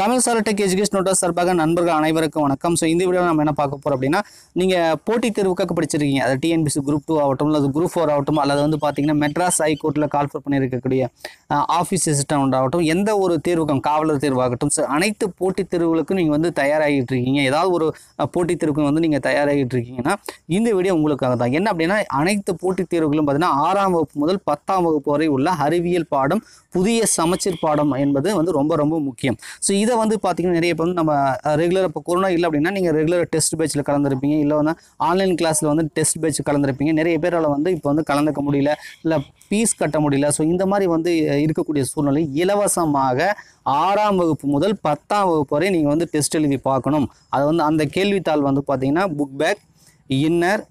Tamil sir education notice சார்பாக நண்பர்கள் அனைவருக்கும் வணக்கம் ஸோ இந்த வீடியோவில் நம்ம என்ன பார்க்க போகிறோம் அப்படின்னா நீங்கள் போட்டித் தேர்வுக்காக படிச்சிருக்கீங்க அது டிஎன்பிசி குரூப் டூ ஆகட்டும் அல்லது குரூப் ஃபோர் ஆகட்டும் அல்லது வந்து பார்த்தீங்கன்னா மெட்ராஸ் ஹைகோர்ட்டில் கால்ஃபர் பண்ணியிருக்கக்கூடிய ஆஃபீஸ் அசிஸ்டன்ட் ஆகட்டும் எந்த ஒரு தேர்வுக்கும் காவலர் தேர்வாகட்டும் ஸோ அனைத்து போட்டித் தேர்வுகளுக்கும் நீங்கள் வந்து தயாராகிட்டு இருக்கீங்க ஏதாவது ஒரு போட்டித் தேர்வுக்கும் வந்து நீங்கள் தயாராகிட்டு இருக்கீங்கன்னா இந்த வீடியோ உங்களுக்காக தான் என்ன அப்படின்னா அனைத்து போட்டித் தேர்வுகளும் பார்த்தீங்கன்னா ஆறாம் வகுப்பு முதல் பத்தாம் வகுப்பு வரை உள்ள அறிவியல் பாடம் புதிய சமச்சீர் பாடம் என்பது வந்து ரொம்ப ரொம்ப முக்கியம் ஸோ இதை வந்து பார்த்தீங்கன்னா நிறைய இப்போ வந்து நம்ம ரெகுலர் இப்போ கொரோனா இல்லை அப்படின்னா நீங்கள் ரெகுலர் டெஸ்ட் பேச்சில் கலந்துருப்பீங்க இல்லை வந்து ஆன்லைன் கிளாஸில் வந்து டெஸ்ட் பேட்ச் கலந்துருப்பீங்க நிறைய பேரால் வந்து இப்போ வந்து கலந்துக்க முடியல இல்லை ஃபீஸ் கட்ட முடியல ஸோ இந்த மாதிரி வந்து இருக்கக்கூடிய சூழ்நிலை இலவசமாக ஆறாம் வகுப்பு முதல் பத்தாம் வகுப்பு வரை நீங்கள் வந்து டெஸ்ட் எழுதி பார்க்கணும் அது வந்து அந்த கேள்வித்தாள் வந்து பார்த்தீங்கன்னா book back inner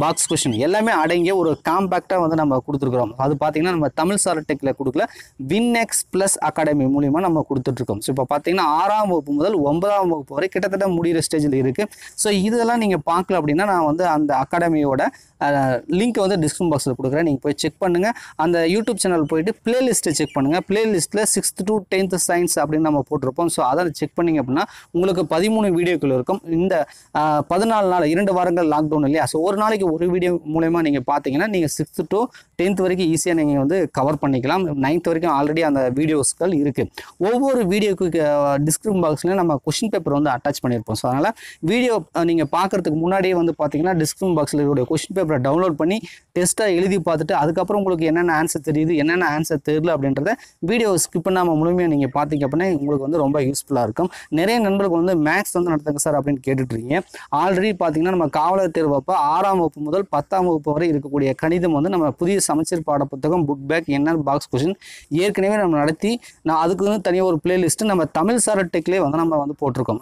box question எல்லாமே அடங்கிய ஒரு காம்பேக்டாக வந்து நம்ம கொடுத்துருக்குறோம் அது பார்த்தீங்கன்னா நம்ம தமிழ் சார் டெக்கில் கொடுக்கல வின்எக்ஸ் ப்ளஸ் அகாடமி மூலிமா நம்ம கொடுத்துட்ருக்கோம் ஸோ இப்போ பார்த்தீங்கன்னா ஆறாம் வகுப்பு முதல் ஒன்பதாம் வகுப்பு வரை கிட்டத்தட்ட முடிகிற ஸ்டேஜில் இருக்குது ஸோ இதெல்லாம் நீங்கள் பார்க்கல அப்படின்னா நான் வந்து அந்த அகாடமியோட லிங்க் வந்து டிஸ்கிரிப்ஷன் பாக்ஸில் கொடுக்குறேன் நீங்கள் போய் செக் பண்ணுங்கள் அந்த யூடியூப் சேனல் போயிட்டு பிளேலிஸ்ட்டை செக் பண்ணுங்கள் பிளேலிஸ்ட்டில் சிக்ஸ்த் டு டென்த்து சயின்ஸ் அப்படின்னு நம்ம போட்டிருப்போம் ஸோ அதை செக் பண்ணிங்க அப்படின்னா உங்களுக்கு பதிமூணு வீடியோக்கள் இருக்கும் இந்த பதினாலு நாள் இரண்டு வாரங்கள் லாக்டவுன் இல்லையா ஸோ ஒரு நாளைக்கு நாளைக்கு ஒரு வீடியோ மூலயமா நீங்கள் பார்த்தீங்கன்னா நீங்கள் சிக்ஸ்த்து டு டென்த் வரைக்கும் ஈஸியாக நீங்கள் வந்து கவர் பண்ணிக்கலாம் நைன்த் வரைக்கும் ஆல்ரெடி அந்த வீடியோஸ்கள் இருக்குது ஒவ்வொரு வீடியோக்கு டிஸ்கிரிப்ஷன் பாக்ஸ்லேயும் நம்ம கொஷின் பேப்பர் வந்து அட்டாச் பண்ணியிருப்போம் ஸோ அதனால் வீடியோ நீங்கள் பார்க்குறதுக்கு முன்னாடியே வந்து பார்த்தீங்கன்னா டிஸ்கிரிப்ஷன் பாக்ஸில் இருக்கக்கூடிய கொஷின் பேப்பரை டவுன்லோட் பண்ணி டெஸ்ட்டாக எழுதி பார்த்துட்டு அதுக்கப்புறம் உங்களுக்கு என்னென்ன ஆன்சர் தெரியுது என்னென்ன ஆன்சர் தெரியல அப்படின்றத வீடியோ ஸ்கிப் பண்ணாமல் முழுமையாக நீங்கள் பார்த்தீங்க அப்படின்னா உங்களுக்கு வந்து ரொம்ப யூஸ்ஃபுல்லாக இருக்கும் நிறைய நண்பர்களுக்கு வந்து மேக்ஸ் வந்து நடத்துங்க சார் அப்படின்னு கேட்டுட்ருக்கீங்க ஆல்ரெடி பார்த்தீங்கன்னா நம்ம காவலர் தேர்வப்போ ஆறாம் வகுப்பு முதல் பத்தாம் வகுப்பு வரை இருக்கக்கூடிய கணிதம் வந்து நம்ம புதிய சமச்சீர் பாட புத்தகம் book back inner box question ஏற்கனவே நம்ம நடத்தி நான் அதுக்கு வந்து தனியாக ஒரு பிளேலிஸ்ட்டு நம்ம தமிழ் சாரல் டெக்லேயே வந்து நம்ம வந்து போட்டிருக்கோம்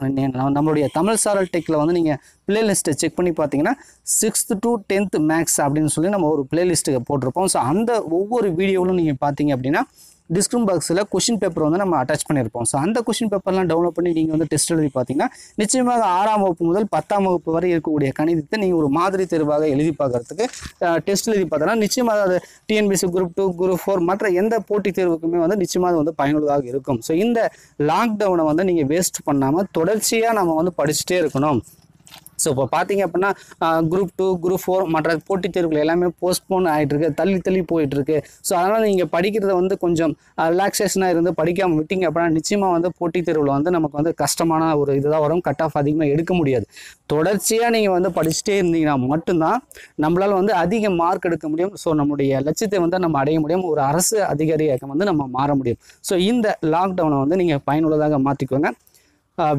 நம்மளுடைய தமிழ் சாரல் டெக்கில் வந்து நீங்கள் பிளேலிஸ்ட்டை செக் பண்ணி பார்த்தீங்கன்னா சிக்ஸ்த் டு டென்த் மேக்ஸ் அப்படின்னு சொல்லி நம்ம ஒரு பிளேலிஸ்ட்டுக்கு போட்டிருப்போம் ஸோ அந்த ஒவ்வொரு வீடியோவிலும் நீங்கள் பார்த்தீங்க அப்படின்னா டிஸ்கிரிப்ஷன் பாக்ஸில் கொஷின் பேப்பர் வந்து நம்ம அட்டாச் பண்ணியிருப்போம் ஸோ அந்த கொஷின் பேப்பர்லாம் டவுன்லோட் பண்ணி நீங்கள் வந்து டெஸ்ட் எழுதி பார்த்தீங்கன்னா நிச்சயமாக ஆறாம் வகுப்பு முதல் பத்தாம் வகுப்பு வரை இருக்கக்கூடிய கணிதத்தை நீங்கள் ஒரு மாதிரி தேர்வாக எழுதி பார்க்குறதுக்கு டெஸ்ட் எழுதி பார்த்தோன்னா நிச்சயமாக அது TNPSC group two group four மற்ற எந்த போட்டித் தேர்வுக்குமே வந்து நிச்சயமாக வந்து பயனுள்ளதாக இருக்கும் ஸோ இந்த லாக்டவுனை வந்து நீங்கள் வேஸ்ட் பண்ணாமல் தொடர்ச்சியாக நம்ம வந்து படிச்சுட்டே இருக்கணும் ஸோ இப்போ பார்த்தீங்க அப்படின்னா குரூப் டூ குரூப் ஃபோர் மற்ற போட்டித் தேர்வுகள் எல்லாமே போஸ்ட்போன் ஆகிட்டுருக்கு தள்ளி தள்ளி போயிட்டுருக்கு ஸோ அதனால் நீங்கள் படிக்கிறத வந்து கொஞ்சம் ரிலாக்ஸேஷனாக இருந்து படிக்காமல் விட்டீங்க அப்படின்னா நிச்சயமாக வந்து போட்டித் தேர்வில் வந்து நமக்கு வந்து கஷ்டமான ஒரு இதுதான் வரும் கட் ஆஃப் அதிகமாக எடுக்க முடியாது தொடர்ச்சியாக நீங்கள் வந்து படிச்சுட்டே இருந்தீங்கன்னா மட்டும்தான் நம்மளால் வந்து அதிக மார்க் எடுக்க முடியும் ஸோ நம்முடைய லட்சியத்தை வந்து நம்ம அடைய முடியும் ஒரு அரசு அதிகாரியாக வந்து நம்ம மாற முடியும் ஸோ இந்த லாக்டவுனை வந்து நீங்கள் பயனுள்ளதாக மாற்றிக்கோங்க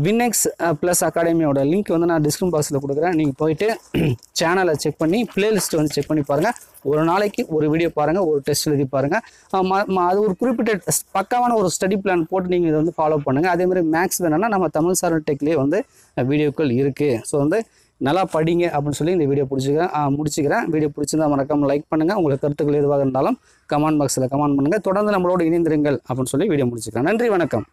வின்னெக்ஸ் ப்ளஸ் அகாடமியோட லிங்க் வந்து நான் டிஸ்கிரிப் பாக்ஸில் கொடுக்குறேன் நீங்கள் போயிட்டு சேனலை செக் பண்ணி பிளேலிஸ்ட்டு வந்து செக் பண்ணி பாருங்கள் ஒரு நாளைக்கு ஒரு வீடியோ பாருங்கள் ஒரு டெஸ்ட் எழுதி பாருங்கள் அது ஒரு குறிப்பிட்ட பக்காவான ஒரு ஸ்டடி பிளான் போட்டு நீங்கள் இதை வந்து ஃபாலோ பண்ணுங்கள் அதேமாதிரி மேக்ஸ் வேணும்னா நம்ம தமிழ் சார் டெக்லேயே வந்து வீடியோக்கள் இருக்குது ஸோ வந்து நல்லா படிங்க அப்படின்னு சொல்லி இந்த வீடியோ பிடிச்சிக்கிறேன் முடிச்சுக்கிறேன் வீடியோ பிடிச்சிருந்தா மறக்காமல் லைக் பண்ணுங்கள் உங்களுக்கு கருத்துக்கள் எதுவாக இருந்தாலும் கமெண்ட் பாக்ஸில் கமெண்ட் பண்ணுங்கள் தொடர்ந்து நம்மளோட இணைந்திருங்கள் அப்படின்னு சொல்லி வீடியோ முடிச்சுக்கிறேன் நன்றி வணக்கம்